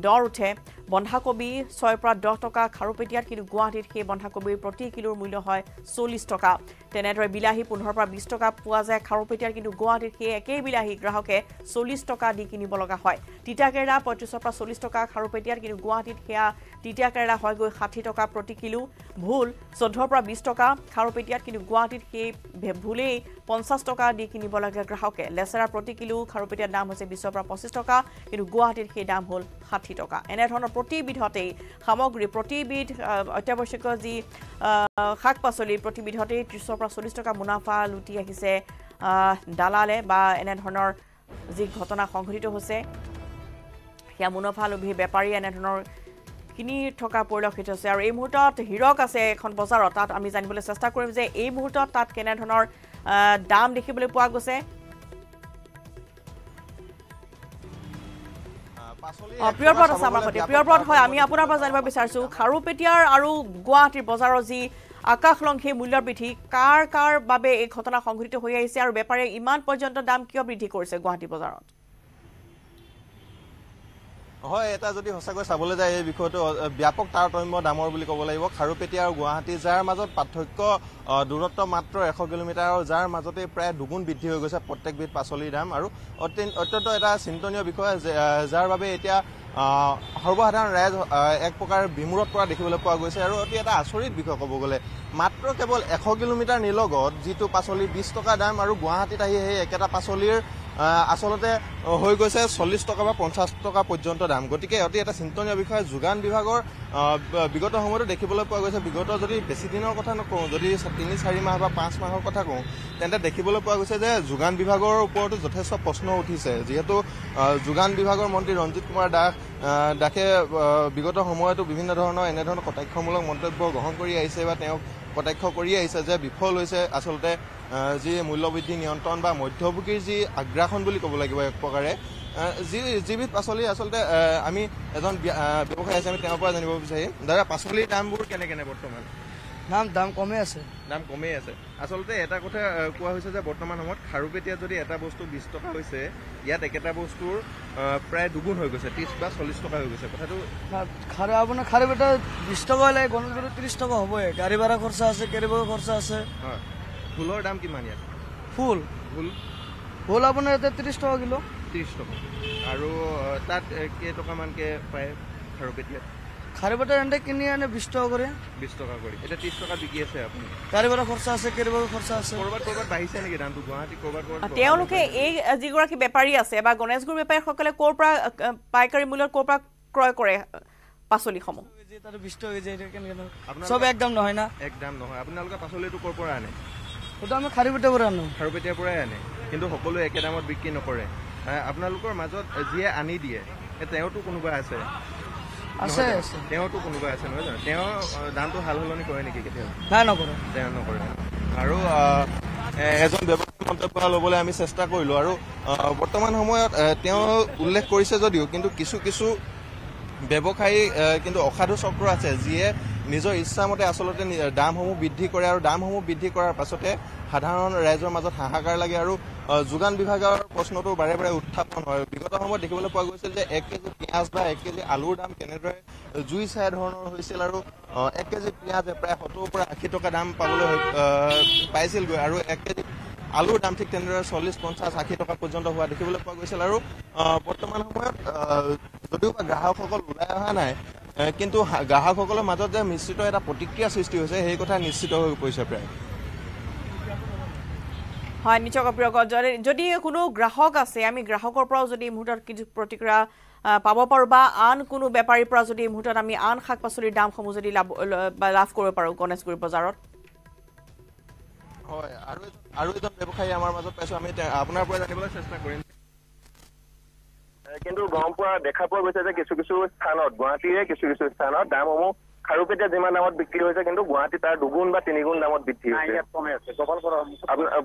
দৰ উঠে বন্ধাকবি ছয়ৰ পৰা দহ টকা খাৰুপেটীয়াত কিন্তু গুৱাহাটীত সেই বন্ধাকবিৰ প্ৰতি কিলোৰ মূল্য হয় চল্লিছ টকা তেনেদৰে বিলাহী পোন্ধৰৰ পৰা বিছ টকা পোৱা যায় খাৰুপেটীয়াৰ কিন্তু গুৱাহাটীত সেই একেই বিলাহী গ্ৰাহকে চল্লিছ টকা দি কিনিব লগা হয় তিতাকেৰেলা পঁয়ত্ৰিছৰ পৰা চল্লিছ টকা খাৰুপেটীয়াত কিন্তু গুৱাহাটীত সেয়া তিতাকেৰেলা হয়গৈ ষাঠি টকা প্ৰতি কিলো ভুল চৈধ্যৰ পৰা বিছ টকা খাৰুপেটীয়াত কিন্তু গুৱাহাটীত সেই ভুলেই পঞ্চাছ টকা দি কিনিব লাগে গ্ৰাহকে লেচেৰাৰ প্ৰতি কিলো খাৰুপেটীয়াৰ দাম হৈছে বিছৰ পৰা পঁচিছ টকা কিন্তু গুৱাহাটীত সেই দাম হ'ল ষাঠি টকা এনেধৰণৰ প্ৰতিবিধতেই সামগ্ৰী প্ৰতিবিধ অত্যাৱশ্যকীয় যি শাক পাচলি প্ৰতিবিধতেই ত্ৰিছৰ পৰা চল্লিছ টকা মুনাফা লুটি আহিছে দালালে বা এনেধৰণৰ যি ঘটনা সংঘটিত হৈছে সেয়া মুনাফা লোভী বেপাৰী এনেধৰণৰ কিনি থকা পৰিলক্ষিত হৈছে আৰু এই মুহূৰ্তত হিৰক আছে এখন বজাৰত তাত আমি জানিবলৈ চেষ্টা কৰিম যে এই মুহূৰ্তত তাত কেনেধৰণৰ দাম দেখিবলৈ পোৱা গৈছে প্ৰিয়ব্ৰত আছে আমাৰ সৈতে প্ৰিয়ব্ৰত হয় আমি আপোনাৰ পৰা জানিব বিচাৰিছোঁ খাৰুপেটীয়াৰ আৰু গুৱাহাটীৰ বজাৰৰ যি আকাশলংঘী মূল্যৰ বৃদ্ধি কাৰ কাৰ বাবে এই ঘটনা সংঘটিত হৈ আহিছে আৰু বেপাৰীয়ে ইমান পৰ্যন্ত দাম কিয় বৃদ্ধি কৰিছে গুৱাহাটী বজাৰত হয় এটা যদি সঁচাকৈ চাবলৈ যায় এই বিষয়টো ব্যাপক তাৰতম্য দামৰ বুলি ক'ব লাগিব খাৰুপেটীয়া আৰু গুৱাহাটী যাৰ মাজত পাৰ্থক্য দূৰত্ব মাত্ৰ এশ কিলোমিটাৰ আৰু যাৰ মাজতে প্ৰায় দুগুণ বৃদ্ধি হৈ গৈছে প্ৰত্যেকবিধ পাচলিৰ দাম আৰু অত্যন্ত এটা চিন্তনীয় বিষয় যাৰ বাবে এতিয়া সৰ্বসাধাৰণ ৰাইজ এক প্ৰকাৰ বিমূৰত পৰা দেখিবলৈ পোৱা গৈছে আৰু অতি এটা আচৰিত বিষয় ক'ব গ'লে মাত্ৰ কেৱল এশ কিলোমিটাৰ নিলগত যিটো পাচলিৰ বিছ টকা দাম আৰু গুৱাহাটীত আহি সেই একেটা পাচলিৰ আচলতে হৈ গৈছে চল্লিছ টকা বা পঞ্চাছ টকা পৰ্যন্ত দাম গতিকে অতি এটা চিন্তনীয় বিষয় যোগান বিভাগৰ বিগত সময়তো দেখিবলৈ পোৱা গৈছে বিগত যদি বেছি দিনৰ কথা নকওঁ যদি তিনি চাৰি মাহ বা পাঁচ মাহৰ কথা কওঁ তেন্তে দেখিবলৈ পোৱা গৈছে যে যোগান বিভাগৰ ওপৰতো যথেষ্ট প্ৰশ্ন উঠিছে যিহেতু যোগান বিভাগৰ মন্ত্ৰী ৰঞ্জিত কুমাৰ দাস দাসে বিগত সময়তো বিভিন্ন ধৰণৰ এনেধৰণৰ কটাক্ষমূলক মন্তব্য গ্ৰহণ কৰি আহিছে বা তেওঁক কটাক্ষ কৰি আহিছে যে বিফল হৈছে আচলতে যি মূল্যবৃদ্ধি নিয়ন্ত্ৰণ বা মধ্যভোগীৰ যি আগ্ৰাসন বুলি ক'ব লাগিব এক প্ৰকাৰে যি যিবিধ পাচলি আচলতে আমি এজন ব্যৱসায়ী আছে আমি তেওঁৰ পৰা জানিব বিচাৰিম দাদা পাচলিৰ দামবোৰ কেনেকেনে বৰ্তমান দাম দাম কমেই আছে দাম কমেই আছে আচলতে এটা কথা কোৱা হৈছে যে বৰ্তমান সময়ত খাৰুপেটীয়া যদি এটা বস্তু বিছ টকা হৈছে ইয়াত একেটা বস্তুৰ প্ৰায় দুগুণ হৈ গৈছে ত্ৰিছ বা চল্লিছ টকা হৈ গৈছে কথাটো খাৰু আপোনাৰ খাৰুপেটীয়া বিছ টকা হ'লে গণেশগুৰিত ত্ৰিছ টকা হ'বই গাড়ী ভাড়া খৰচা আছে কেৰিবাৰ খৰচা আছে ফুলৰ দাম কিমান ইয়াত ফুল ফুল ফুল আপোনাৰ ইয়াতে ত্ৰিছ টকা কিলো ত্ৰিছ টকা আৰু তাত কেইটকামানকৈ পায় খাৰুপেটীয়াত খাৰুপেটা ৰান্ধে কিনি আনে বিছ টকা কৰে বিছ টকা কৰি এতিয়া ত্ৰিছ টকা বিকি আছে আপুনি তাৰে পৰা খৰচা আছে কেইবাৰ খৰচা আছে ক'ৰবাত ক'ৰবাত বাঢ়িছে নেকি দামটো গুৱাহাটী ক'ৰবাত ক'ৰবাত তেওঁলোকে এই যিগৰাকী বেপাৰী আছে বা গণেশগুৰি বেপাৰীসকলে ক'ৰ পৰা পাইকাৰী মূল্যত ক'ৰ পৰা ক্ৰয় কৰে পাচলিসমূহ চব একদম নহয় না একদম নহয় আপোনালোকে পাচলিটো ক'ৰ পৰা আনে ওটা আমি খাৰিপটিয়াৰ পৰা আনো খাৰিপটিয়াৰ পৰাই আনে কিন্তু সকলোৱে একে দামত বিক্ৰী নকৰে আপোনালোকৰ মাজত যিয়ে আনি দিয়ে তেওঁতো কোনোবা আছে আছে তেওঁতো কোনোবা আছে নহয় জানো তেওঁ দামটো সাল সলনি কৰে নেকি কেতিয়াবা নাই নকৰে তেওঁ নকৰে আৰু এজন ব্যৱসায়ী মন্তব্য ল'বলৈ আমি চেষ্টা কৰিলোঁ আৰু বৰ্তমান সময়ত তেওঁ উল্লেখ কৰিছে যদিও কিন্তু কিছু কিছু ব্যৱসায়ী কিন্তু অসাধু চক্ৰ আছে যিয়ে নিজৰ ইচ্ছামতে আচলতে দামসমূহ বৃদ্ধি কৰে আৰু দামসমূহ বৃদ্ধি কৰাৰ পাছতে সাধাৰণ ৰাইজৰ মাজত হাহাকাৰ লাগে আৰু যোগান বিভাগৰ প্ৰশ্নটো বাৰে বাৰে উত্থাপন হয় বিগত সময়ত দেখিবলৈ পোৱা গৈছিল যে এক কেজি পিঁয়াজ বা এক কেজি আলুৰ দাম কেনেদৰে জুই চাই ধৰণৰ হৈছিল আৰু এক কেজি পিঁয়াজ প্ৰায় সত্তৰৰ পৰা আশী টকা দাম পাবলৈ পাইছিলগৈ আৰু এক কেজি আলুৰ দাম ঠিক তেনেদৰে চল্লিছ পঞ্চাছ আশী টকা পৰ্যন্ত হোৱা দেখিবলৈ পোৱা গৈছিল আৰু বৰ্তমান সময়ত যদিও বা গ্ৰাহকসকল ওলাই অহা নাই কিন্তু গ্ৰাহকসকলৰ মাজত যে মিশ্ৰিত এটা প্ৰতিক্ৰিয়া সৃষ্টি হৈছে সেই কথা নিশ্চিত হৈ পৰিছে প্ৰায় হয় নিশ্চয় প্ৰিয় যদি কোনো গ্ৰাহক আছে আমি গ্ৰাহকৰ পৰাও যদি মুহূৰ্তত কিছু প্ৰতিক্ৰিয়া পাব পাৰোঁ বা আন কোনো বেপাৰীৰ পৰা যদি মুহূৰ্তত আমি আন শাক পাচলিৰ দামসমূহ যদি লাভ কৰিব পাৰোঁ গণেশগুৰি বজাৰত হয় আৰু আৰু এজন ব্যৱসায়ী আমাৰ মাজত পাইছোঁ আমি আপোনাৰ পৰা জানিবলৈ চেষ্টা কৰিম কিন্তু গম পোৱা দেখা পোৱা গৈছে যে কিছু কিছু স্থানত গুৱাহাটীৰে কিছু কিছু স্থানত দামসমূহ খাৰুপেটীয়া যিমান দামত বিক্ৰী হৈছে কিন্তু গুৱাহাটী তাৰ দুগুণ বা তিনিগুণ দামত বৃদ্ধি হৈছে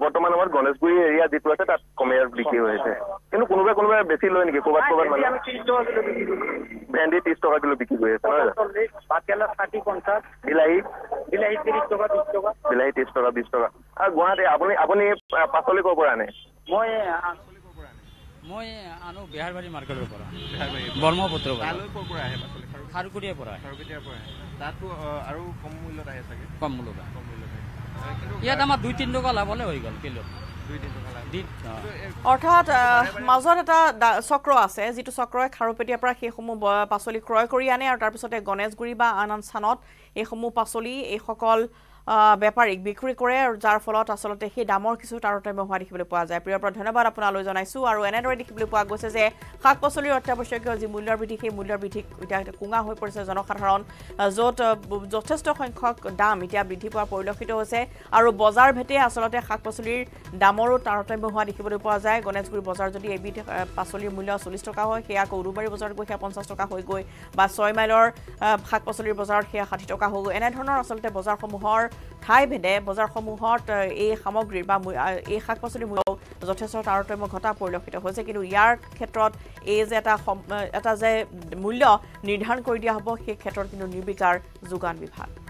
বৰ্তমান সময়ত গণেশগুৰি এৰিয়া যিটো আছে তাত কমে বিক্ৰী হৈ আছে কিন্তু কোনোবাই কোনোবাই বেছি লয় নেকি ক'ৰবাত ক'ৰবাত মানে ভেন্দি ত্ৰিশ টকা কিলো বিক্ৰী হৈ আছে বিলাহী বিলাহী ত্ৰিশ টকা বিশ টকা বিলাহী ত্ৰিশ টকা বিশ টকা আৰু গুৱাহাটী আপুনি আপুনি পাচলি ক'ৰ পৰা আনে মই মই আনো বিহাৰবাৰী মাৰ্কেটৰ পৰা অৰ্থাৎ মাজত এটা চক্ৰ আছে যিটো চক্ৰই খাৰুপেটীয়াৰ পৰা সেইসমূহ পাচলি ক্ৰয় কৰি আনে আৰু তাৰপিছতে গণেশগুৰি বা আন আন স্থানত এইসমূহ পাচলি এইসকল বেপাৰীক বিক্ৰী কৰে আৰু যাৰ ফলত আচলতে সেই দামৰ কিছু তাৰতম্য হোৱা দেখিবলৈ পোৱা যায় প্ৰিয়ৰ পৰা ধন্যবাদ আপোনালৈ জনাইছোঁ আৰু এনেদৰে দেখিবলৈ পোৱা গৈছে যে শাক পাচলিৰ অত্যাৱশ্যকীয় যি মূল্যৰ বৃদ্ধি সেই মূল্যৰ বৃদ্ধি এতিয়া কোঙা হৈ পৰিছে জনসাধাৰণ য'ত যথেষ্ট সংখ্যক দাম এতিয়া বৃদ্ধি পোৱা পৰিলক্ষিত হৈছে আৰু বজাৰ ভেটে আচলতে শাক পাচলিৰ দামৰো তাৰতম্য হোৱা দেখিবলৈ পোৱা যায় গণেশগুৰি বজাৰ যদি এবিধ পাচলিৰ মূল্য চল্লিছ টকা হয় সেয়া আকৌ উৰুবাৰী বজাৰত গৈ সেয়া পঞ্চাছ টকা হৈ গৈ বা ছয় মাইলৰ শাক পাচলিৰ বজাৰত সেয়া ষাঠি টকা হৈ গৈ এনেধৰণৰ আচলতে বজাৰসমূহৰ ঠাইভেদে বজাৰসমূহত এই সামগ্ৰী বা এই শাক পাচলিৰ মূল্য যথেষ্ট তাৰতম্য ঘটা পৰিলক্ষিত হৈছে কিন্তু ইয়াৰ ক্ষেত্ৰত এই যে এটা এটা যে মূল্য নিৰ্ধাৰণ কৰি দিয়া হ'ব সেই ক্ষেত্ৰত কিন্তু নিৰ্বিকাৰ যোগান বিভাগ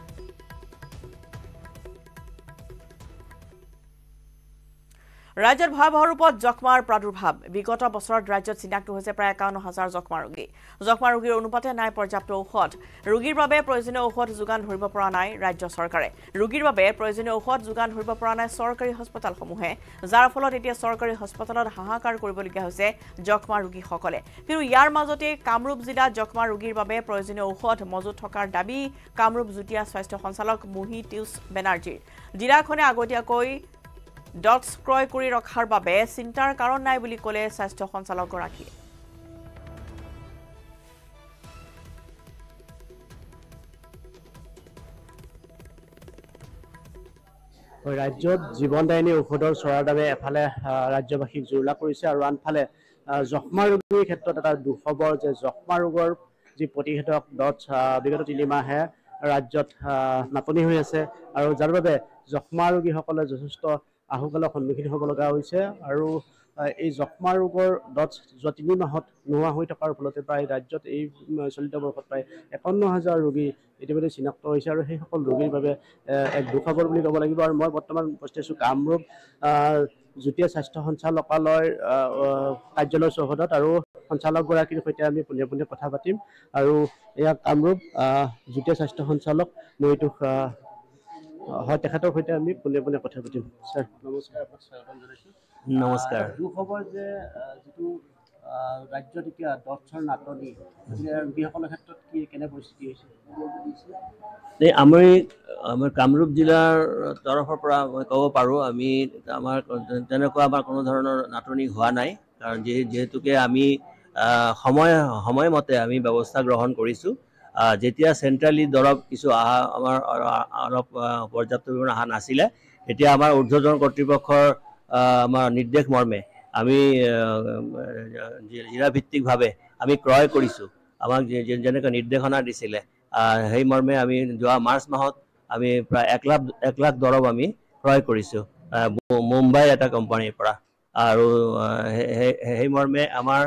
ৰাজ্যত ভয়াবহ ৰূপত যক্ষ্মাৰ প্ৰাদুৰ্ভাৱ বিগত বছৰত ৰাজ্যত চিনাক্ত হৈছে প্ৰায় একাৱন্ন হাজাৰ যক্ষ্মা ৰোগী যক্ষ্মা ৰোগীৰ অনুপাতে নাই পৰ্যাপ্ত ঔষধ ৰোগীৰ বাবে প্ৰয়োজনীয় ঔষধ যোগান ধৰিব পৰা নাই ৰাজ্য চৰকাৰে ৰোগীৰ বাবে প্ৰয়োজনীয় ঔষধ যোগান ধৰিব পৰা নাই চৰকাৰী হস্পিতালসমূহে যাৰ ফলত এতিয়া চৰকাৰী হস্পিতালত হাহাকাৰ কৰিবলগীয়া হৈছে যক্ষ্মা ৰোগীসকলে কিন্তু ইয়াৰ মাজতে কামৰূপ জিলাত যক্ষ্মা ৰোগীৰ বাবে প্ৰয়োজনীয় ঔষধ মজুত থকাৰ দাবী কামৰূপ যুটীয়া স্বাস্থ্য সঞ্চালক মোহি টিউচ বেনাৰ্জীৰ জিলাখনে আগতীয়াকৈ ডটছ ক্ৰয় কৰি ৰখাৰ বাবে চিন্তাৰ কাৰণ নাই বুলি ক'লে স্বাস্থ্য সঞ্চালকগৰাকীয়ে ৰাজ্যত জীৱনদায়িনী ঔষধৰ চৰাৰ বাবে এফালে ৰাজ্যবাসীক জোৰলা কৰিছে আৰু আনফালে যক্ষ্মা ৰোগীৰ ক্ষেত্ৰত এটা দুখবৰ যে যক্ষ্মা ৰোগৰ যি প্ৰতিষেধক ডট বিগত তিনিমাহে ৰাজ্যত নাটনি হৈ আছে আৰু যাৰ বাবে যক্ষ্মা ৰোগীসকলে যথেষ্ট আহুকালৰ সন্মুখীন হ'ব লগা হৈছে আৰু এই যক্ষ্মা ৰোগৰ ডচ যোৱা তিনি মাহত নোহোৱা হৈ থকাৰ ফলতে প্ৰায় ৰাজ্যত এই চলিত বৰ্ষত প্ৰায় একাৱন্ন হাজাৰ ৰোগী ইতিমধ্যে চিনাক্ত হৈছে আৰু সেইসকল ৰোগীৰ বাবে এক দুখবৰ বুলি ক'ব লাগিব আৰু মই বৰ্তমান উপস্থিত আছোঁ কামৰূপ যুটীয়া স্বাস্থ্য সঞ্চালকালয়ৰ কাৰ্যালয় চৌহদত আৰু সঞ্চালকগৰাকীৰ সৈতে আমি পোনে পোনে কথা পাতিম আৰু এয়া কামৰূপ যুটীয়া স্বাস্থ্য সঞ্চালক মৈতোষ হয় তেখেতৰ সৈতে আমি পোনে পোনে কথা পাতিম আমি আমাৰ কামৰূপ জিলাৰ তৰফৰ পৰা মই ক'ব পাৰোঁ আমি আমাৰ তেনেকুৱা আমাৰ কোনো ধৰণৰ নাটনি হোৱা নাই কাৰণ যিহেতুকে আমি সময় সময়মতে আমি ব্যৱস্থা গ্ৰহণ কৰিছোঁ যেতিয়া চেণ্ট্ৰেলি দৰৱ কিছু অহা আমাৰ অলপ পৰ্যাপ্ত পৰিমাণে অহা নাছিলে তেতিয়া আমাৰ ঊৰ্ধ্বজন কৰ্তৃপক্ষৰ আমাৰ নিৰ্দেশ মৰ্মে আমি জিলাভিত্তিকভাৱে আমি ক্ৰয় কৰিছোঁ আমাক যেনেকৈ নিৰ্দেশনা দিছিলে সেই মৰ্মে আমি যোৱা মাৰ্চ মাহত আমি প্ৰায় এক লাখ এক লাখ দৰৱ আমি ক্ৰয় কৰিছোঁ মুম্বাইৰ এটা কোম্পানীৰ পৰা আৰু সেই মৰ্মে আমাৰ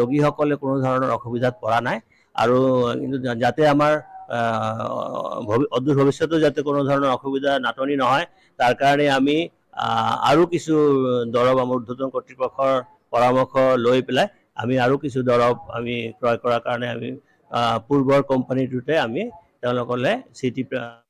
ৰোগীসকলে কোনো ধৰণৰ অসুবিধাত পৰা নাই আৰু কিন্তু যাতে আমাৰ অদূৰ ভৱিষ্যতেও যাতে কোনো ধৰণৰ অসুবিধা নাটনি নহয় তাৰ কাৰণে আমি আৰু কিছু দৰৱ আমাৰ উৰ্ধতন কৰ্তৃপক্ষৰ পৰামৰ্শ লৈ পেলাই আমি আৰু কিছু দৰৱ আমি ক্ৰয় কৰাৰ কাৰণে আমি পূৰ্বৰ কোম্পানীটোতে আমি তেওঁলোকলৈ চিঠি